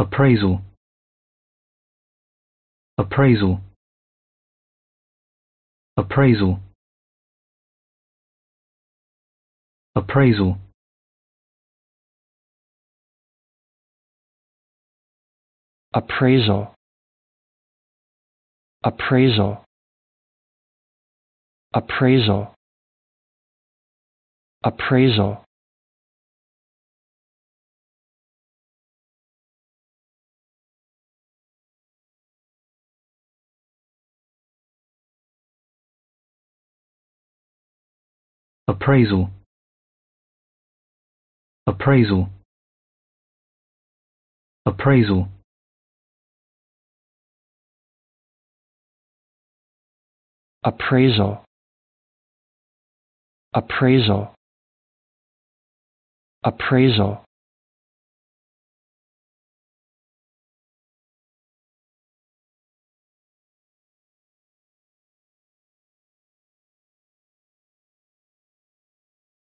appraisal appraisal appraisal appraisal appraisal appraisal appraisal appraisal appraisal appraisal appraisal appraisal appraisal appraisal